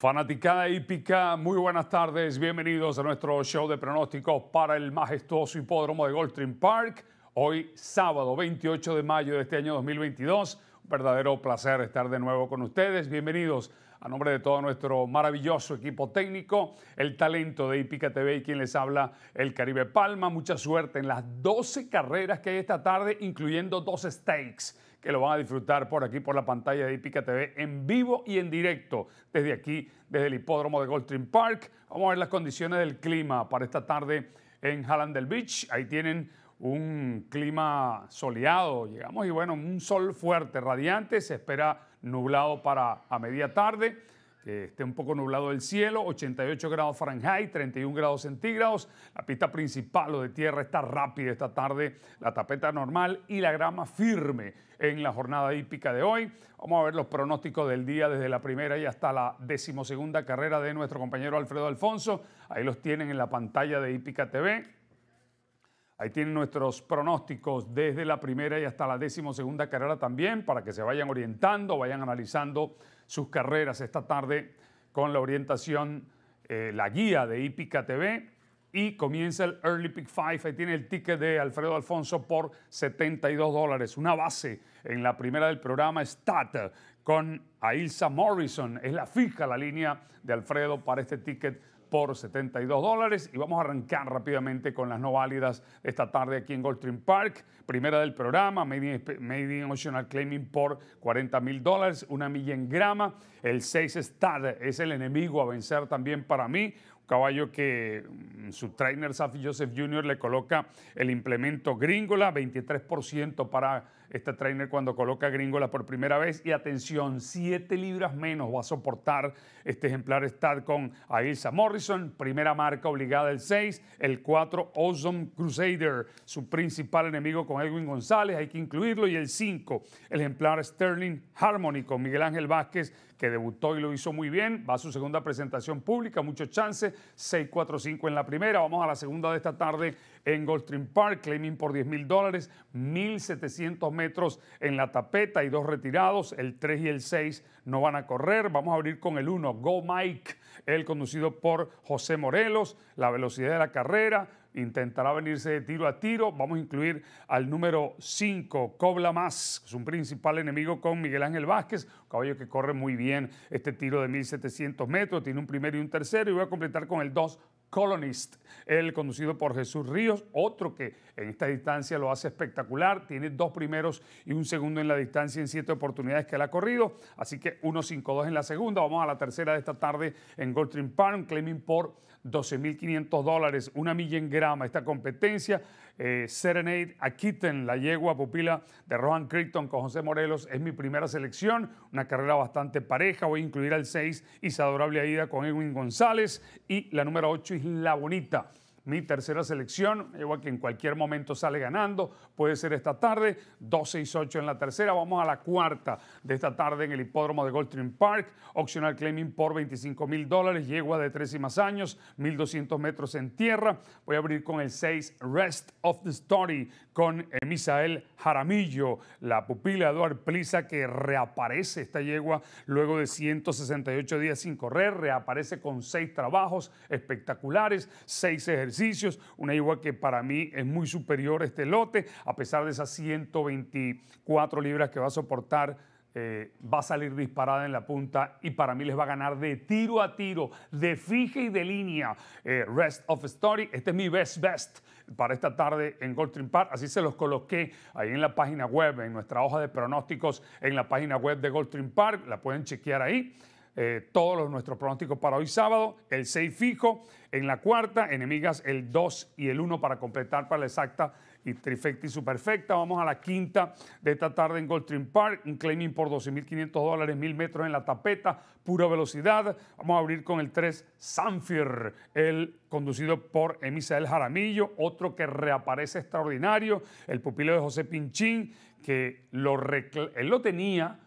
Fanaticada hípica, muy buenas tardes, bienvenidos a nuestro show de pronósticos para el majestuoso hipódromo de Goldstream Park. Hoy sábado 28 de mayo de este año 2022, un verdadero placer estar de nuevo con ustedes. Bienvenidos a nombre de todo nuestro maravilloso equipo técnico, el talento de Ipica TV y quien les habla, el Caribe Palma. Mucha suerte en las 12 carreras que hay esta tarde, incluyendo dos stakes que lo van a disfrutar por aquí, por la pantalla de Ipica TV, en vivo y en directo, desde aquí, desde el hipódromo de Goldstream Park. Vamos a ver las condiciones del clima para esta tarde en Hallandel Beach. Ahí tienen un clima soleado, llegamos y bueno, un sol fuerte, radiante, se espera nublado para a media tarde, que esté un poco nublado el cielo, 88 grados Fahrenheit, 31 grados centígrados, la pista principal o de tierra está rápida esta tarde, la tapeta normal y la grama firme en la jornada hípica de hoy. Vamos a ver los pronósticos del día desde la primera y hasta la decimosegunda carrera de nuestro compañero Alfredo Alfonso, ahí los tienen en la pantalla de hípica TV Ahí tienen nuestros pronósticos desde la primera y hasta la decimosegunda carrera también, para que se vayan orientando, vayan analizando sus carreras esta tarde con la orientación, eh, la guía de IPICA TV. Y comienza el Early Pick 5. Ahí tiene el ticket de Alfredo Alfonso por 72 dólares. Una base en la primera del programa Stat con Ailsa Morrison. Es la fija la línea de Alfredo para este ticket por 72 dólares. Y vamos a arrancar rápidamente con las no válidas esta tarde aquí en Goldstream Park. Primera del programa, Made in, Claiming por 40 mil dólares, una milla en grama. El 6 Star es el enemigo a vencer también para mí Un caballo que mm, su trainer Safi Joseph Jr. le coloca el implemento gringola, 23% para esta trainer cuando coloca gringola por primera vez y atención, 7 libras menos va a soportar este ejemplar estar con Ailsa Morrison, primera marca obligada el 6, el 4 Awesome Crusader, su principal enemigo con Edwin González, hay que incluirlo, y el 5, el ejemplar Sterling Harmony con Miguel Ángel Vázquez que debutó y lo hizo muy bien. Va a su segunda presentación pública, muchos chances. 6 en la primera. Vamos a la segunda de esta tarde en Goldstream Park, claiming por 10 mil dólares, 1.700 metros en la tapeta y dos retirados, el 3 y el 6 no van a correr, vamos a abrir con el 1, Go Mike, el conducido por José Morelos, la velocidad de la carrera, intentará venirse de tiro a tiro. Vamos a incluir al número 5, Cobla Más, un principal enemigo con Miguel Ángel Vázquez, un caballo que corre muy bien este tiro de 1700 metros, tiene un primero y un tercero y voy a completar con el 2, Colonist, el conducido por Jesús Ríos, otro que en esta distancia lo hace espectacular, tiene dos primeros y un segundo en la distancia en siete oportunidades que él ha corrido, así que 1-5-2 en la segunda, vamos a la tercera de esta tarde en Goldstream Park, claiming por 12.500 dólares, una milla en grama. Esta competencia, eh, Serenade a la yegua pupila de Rohan Crichton con José Morelos, es mi primera selección. Una carrera bastante pareja. Voy a incluir al 6, Isadorable Aida con Edwin González. Y la número 8 es La Bonita mi tercera selección. yegua que en cualquier momento sale ganando. Puede ser esta tarde, 268 en la tercera. Vamos a la cuarta de esta tarde en el hipódromo de Goldstream Park. Optional claiming por 25 mil dólares. Yegua de tres y más años, 1200 metros en tierra. Voy a abrir con el 6 Rest of the Story con Misael Jaramillo, la pupila de Eduard Plisa que reaparece esta yegua luego de 168 días sin correr. Reaparece con seis trabajos espectaculares, seis ejercicios una igual que para mí es muy superior este lote, a pesar de esas 124 libras que va a soportar. Eh, va a salir disparada en la punta y para mí les va a ganar de tiro a tiro, de fija y de línea. Eh, rest of Story, este es mi best best para esta tarde en Goldstream Park. Así se los coloqué ahí en la página web, en nuestra hoja de pronósticos en la página web de Goldstream Park. La pueden chequear ahí. Eh, todos los, nuestros pronósticos para hoy sábado, el 6 fijo, en la cuarta, enemigas el 2 y el 1 para completar para la exacta y trifecta y superfecta. Vamos a la quinta de esta tarde en Goldstream Park, un claiming por 12.500 dólares, 1.000 metros en la tapeta, pura velocidad. Vamos a abrir con el 3 Sanfir, el conducido por Emisael Jaramillo, otro que reaparece extraordinario, el pupilo de José Pinchín, que lo él lo tenía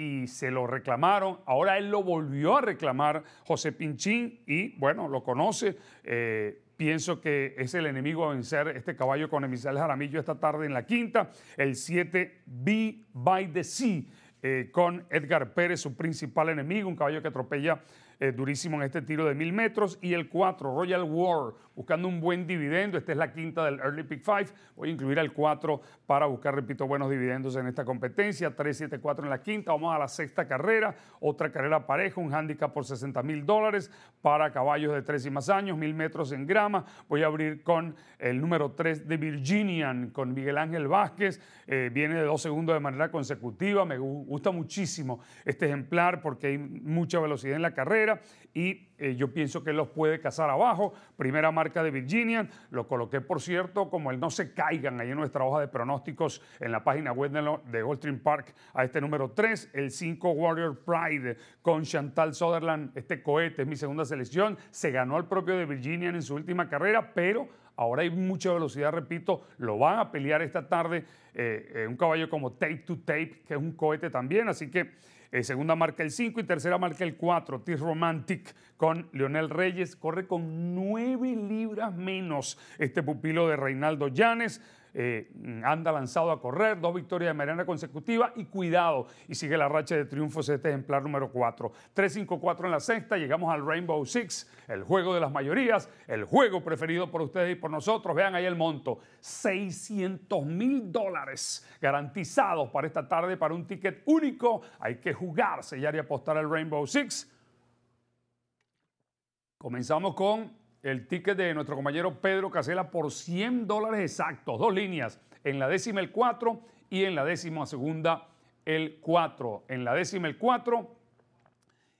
y se lo reclamaron. Ahora él lo volvió a reclamar José Pinchín y bueno, lo conoce. Eh, pienso que es el enemigo a vencer este caballo con Emisales Jaramillo esta tarde en la quinta, el 7 B by the Sea. Eh, con Edgar Pérez, su principal enemigo, un caballo que atropella eh, durísimo en este tiro de mil metros. Y el 4, Royal War, buscando un buen dividendo. Esta es la quinta del Early Pick 5. Voy a incluir al 4 para buscar, repito, buenos dividendos en esta competencia. 3, 7, 4 en la quinta. Vamos a la sexta carrera. Otra carrera pareja, un handicap por 60 mil dólares para caballos de 3 y más años, mil metros en grama. Voy a abrir con el número 3 de Virginian, con Miguel Ángel Vázquez. Eh, viene de dos segundos de manera consecutiva. Me gusta muchísimo este ejemplar porque hay mucha velocidad en la carrera y eh, yo pienso que los puede cazar abajo. Primera marca de Virginia, lo coloqué por cierto como el no se caigan ahí en nuestra hoja de pronósticos en la página web de, Goldstream Park a este número 3, el 5 Warrior Pride con Chantal Sutherland, este cohete es mi segunda selección, se ganó al propio de Virginia en su última carrera, pero Ahora hay mucha velocidad, repito, lo van a pelear esta tarde eh, eh, un caballo como Tape to Tape, que es un cohete también, así que eh, segunda marca el 5 y tercera marca el 4. Tis Romantic con Leonel Reyes. Corre con 9 libras menos este pupilo de Reinaldo Llanes. Eh, anda lanzado a correr, dos victorias de mariana consecutiva y cuidado, y sigue la racha de triunfos este ejemplar número 4. 3-5-4 en la sexta, llegamos al Rainbow Six, el juego de las mayorías, el juego preferido por ustedes y por nosotros. Vean ahí el monto, 600 mil dólares garantizados para esta tarde, para un ticket único. Hay que jugar, sellar y apostar al Rainbow Six. Comenzamos con el ticket de nuestro compañero Pedro Casela por 100 dólares exactos, dos líneas, en la décima el 4 y en la décima segunda el 4. En la décima el 4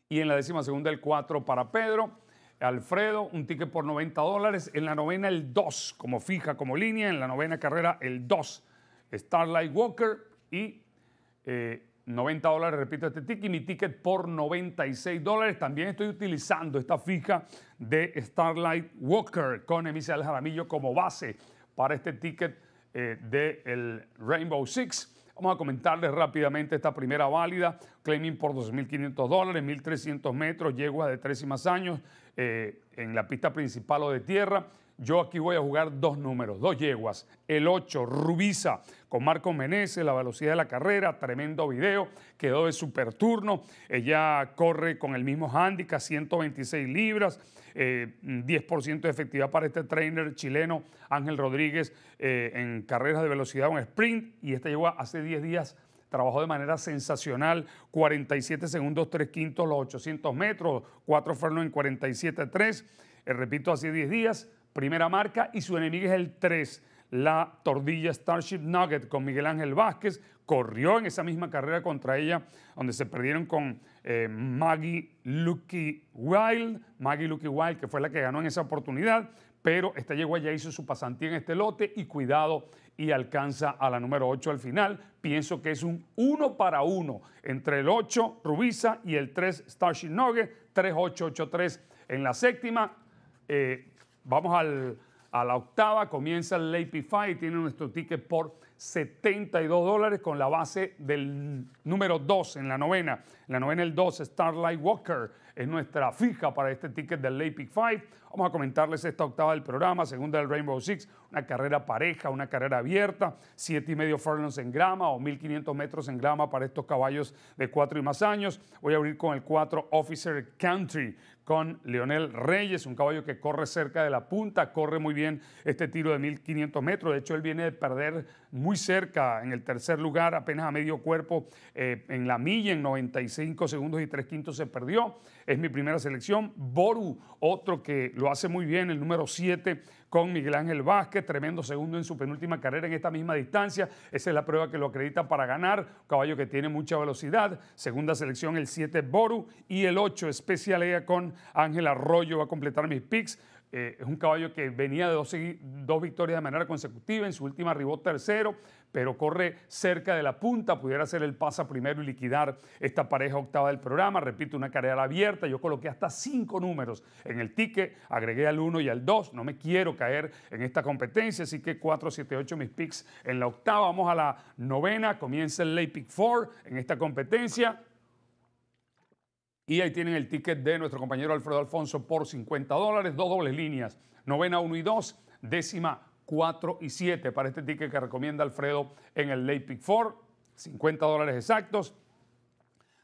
y en la décima segunda el 4 para Pedro. Alfredo, un ticket por 90 dólares. En la novena el 2, como fija, como línea. En la novena carrera el 2. Starlight Walker y eh, 90 dólares, repito este ticket, y mi ticket por 96 dólares. También estoy utilizando esta fija de Starlight Walker con del Jaramillo como base para este ticket eh, de del Rainbow Six. Vamos a comentarles rápidamente esta primera válida. Claiming por 2.500 dólares, 1.300 metros, yeguas de tres y más años eh, en la pista principal o de tierra. Yo aquí voy a jugar dos números, dos yeguas. El 8, Rubiza, con Marco Meneses, la velocidad de la carrera, tremendo video, quedó de super turno. Ella corre con el mismo handicap, 126 libras, 10% eh, de efectividad para este trainer chileno Ángel Rodríguez eh, en carreras de velocidad, un sprint, y esta yegua hace 10 días trabajó de manera sensacional, 47 segundos, 3 quintos, los 800 metros, 4 frenos en 47, 3, eh, repito, hace 10 días, primera marca, y su enemigo es el 3, la tordilla Starship Nugget con Miguel Ángel Vázquez. Corrió en esa misma carrera contra ella, donde se perdieron con eh, Maggie Lucky Wild. Maggie Lucky Wild, que fue la que ganó en esa oportunidad, pero esta yegua ya hizo su pasantía en este lote y cuidado y alcanza a la número 8 al final. Pienso que es un 1 para 1 entre el 8 Rubisa y el 3 Starship Nugget, 3-8-8-3 en la séptima. Eh, Vamos al, a la octava, comienza el Late 5 tiene nuestro ticket por 72 dólares con la base del número 2 en la novena. En la novena el 2, Starlight Walker, es nuestra fija para este ticket del Late 5. Vamos a comentarles esta octava del programa, segunda del Rainbow Six, una carrera pareja, una carrera abierta, siete y medio furlongs en grama o 1500 metros en grama para estos caballos de cuatro y más años. Voy a abrir con el 4 Officer Country, con Leonel Reyes, un caballo que corre cerca de la punta, corre muy bien este tiro de 1500 metros. De hecho, él viene de perder muy cerca, en el tercer lugar, apenas a medio cuerpo, eh, en la milla, en 95 segundos y tres quintos se perdió. Es mi primera selección. Boru, otro que lo hace muy bien el número 7 con Miguel Ángel Vázquez, tremendo segundo en su penúltima carrera en esta misma distancia. Esa es la prueba que lo acredita para ganar. Caballo que tiene mucha velocidad. Segunda selección, el 7 Boru y el 8 Especial Ea con Ángel Arroyo. Va a completar mis picks. Eh, es un caballo que venía de dos, dos victorias de manera consecutiva. En su última arribó tercero pero corre cerca de la punta, pudiera hacer el pasa primero y liquidar esta pareja octava del programa. Repito, una carrera abierta, yo coloqué hasta cinco números en el ticket, agregué al 1 y al 2, no me quiero caer en esta competencia, así que 4, 7, 8 mis picks en la octava, vamos a la novena, comienza el late pick 4 en esta competencia. Y ahí tienen el ticket de nuestro compañero Alfredo Alfonso por 50 dólares, dos dobles líneas, novena 1 y 2, décima 4 y 7 para este ticket que recomienda Alfredo en el Late Pick 4. 50 dólares exactos.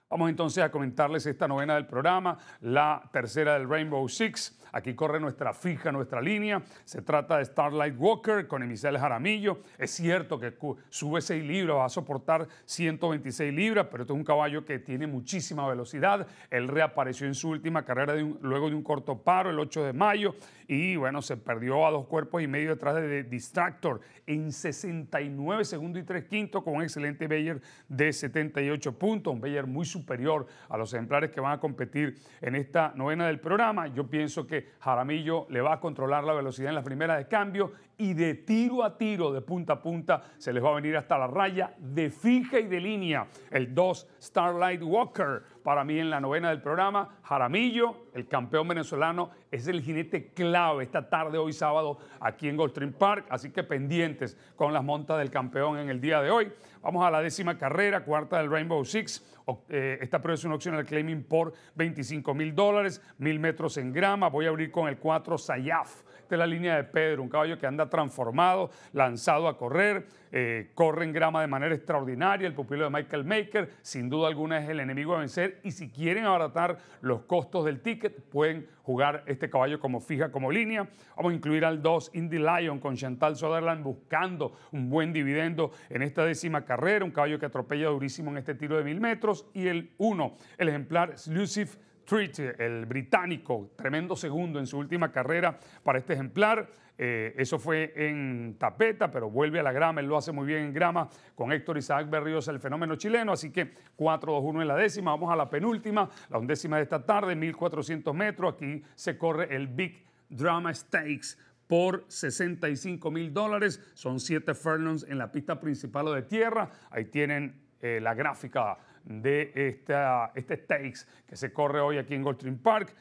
Vamos entonces a comentarles esta novena del programa, la tercera del Rainbow Six. Aquí corre nuestra fija, nuestra línea. Se trata de Starlight Walker con Emisel Jaramillo. Es cierto que sube 6 libras, va a soportar 126 libras, pero este es un caballo que tiene muchísima velocidad. Él reapareció en su última carrera luego de un corto paro el 8 de mayo y bueno, se perdió a dos cuerpos y medio detrás de Distractor en 69 segundos y 3 quintos con un excelente Bayer de 78 puntos. Un Bayer muy superior a los ejemplares que van a competir en esta novena del programa. Yo pienso que Jaramillo le va a controlar la velocidad en la primera de cambio y de tiro a tiro, de punta a punta, se les va a venir hasta la raya de fija y de línea el 2 Starlight Walker para mí en la novena del programa. Jaramillo, el campeón venezolano, es el jinete clave esta tarde, hoy sábado, aquí en Goldstream Park. Así que pendientes con las montas del campeón en el día de hoy. Vamos a la décima carrera, cuarta del Rainbow Six. Eh, esta prueba es una opción al claiming por 25 mil dólares, mil metros en grama. Voy a abrir con el 4 Sayaf. de la línea de Pedro, un caballo que anda transformado, lanzado a correr, eh, corre en grama de manera extraordinaria. El pupilo de Michael Maker, sin duda alguna, es el enemigo a vencer y si quieren abaratar los costos del ticket, pueden jugar este caballo como fija, como línea. Vamos a incluir al 2 Indy Lion con Chantal Soderland buscando un buen dividendo en esta décima carrera, un caballo que atropella durísimo en este tiro de mil metros. Y el 1, el ejemplar Slusive Treat, el británico, tremendo segundo en su última carrera para este ejemplar. Eh, eso fue en tapeta, pero vuelve a la grama, él lo hace muy bien en grama con Héctor Isaac Berrios, el fenómeno chileno, así que 4-2-1 en la décima, vamos a la penúltima, la undécima de esta tarde, 1400 metros, aquí se corre el Big Drama Stakes por 65 mil dólares, son siete furlongs en la pista principal o de tierra, ahí tienen eh, la gráfica de esta, este stakes que se corre hoy aquí en Goldstream Park.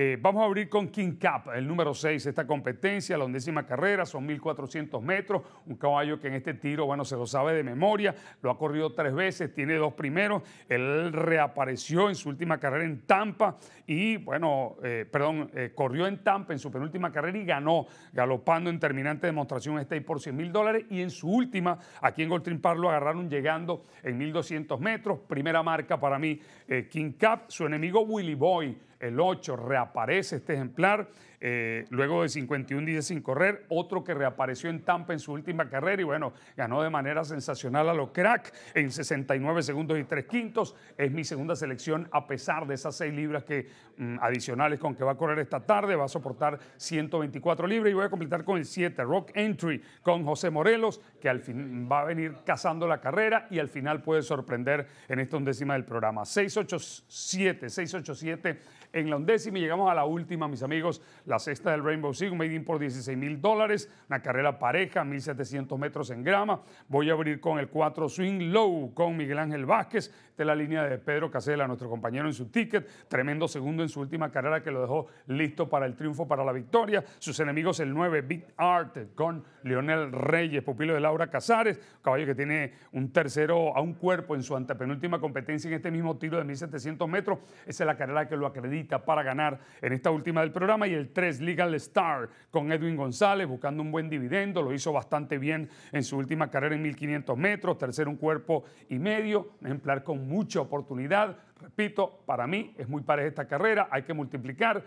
Eh, vamos a abrir con King Cap, el número 6, esta competencia, la undécima carrera, son 1400 metros, un caballo que en este tiro, bueno, se lo sabe de memoria, lo ha corrido tres veces, tiene dos primeros, él reapareció en su última carrera en Tampa y, bueno, eh, perdón, eh, corrió en Tampa en su penúltima carrera y ganó, galopando en terminante demostración y por 100 mil dólares y en su última, aquí en Gold Park lo agarraron llegando en 1200 metros, primera marca para mí, King Cap, su enemigo Willy Boy el 8 reaparece este ejemplar eh, luego de 51 días sin correr, otro que reapareció en Tampa en su última carrera y bueno, ganó de manera sensacional a lo crack en 69 segundos y 3 quintos. Es mi segunda selección a pesar de esas 6 libras que mm, adicionales con que va a correr esta tarde, va a soportar 124 libras y voy a completar con el 7, Rock Entry, con José Morelos, que al fin va a venir cazando la carrera y al final puede sorprender en esta undécima del programa. 687, 687 en la undécima y llegamos a la última, mis amigos, la sexta del Rainbow Six, made-in por 16 mil dólares, una carrera pareja, 1700 metros en grama. Voy a abrir con el 4 Swing Low con Miguel Ángel Vázquez. Esta es la línea de Pedro Casela, nuestro compañero en su ticket. Tremendo segundo en su última carrera que lo dejó listo para el triunfo, para la victoria. Sus enemigos, el 9 Big Art con Lionel Reyes, pupilo de Laura Casares, caballo que tiene un tercero a un cuerpo en su antepenúltima competencia en este mismo tiro de 1700 metros. Esa es la carrera que lo acredita para ganar en esta última del programa. Y el 3 Legal Star con Edwin González buscando un buen dividendo, lo hizo bastante bien en su última carrera en 1500 metros, tercero un cuerpo y medio, un ejemplar con mucha oportunidad. Repito, para mí es muy pareja esta carrera, hay que multiplicar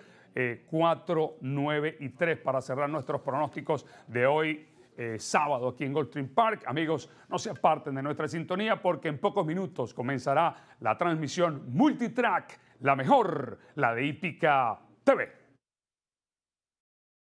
4, eh, 9 y 3 para cerrar nuestros pronósticos de hoy eh, sábado aquí en Goldstream Park. Amigos, no se aparten de nuestra sintonía porque en pocos minutos comenzará la transmisión multitrack, la mejor, la de Hípica TV.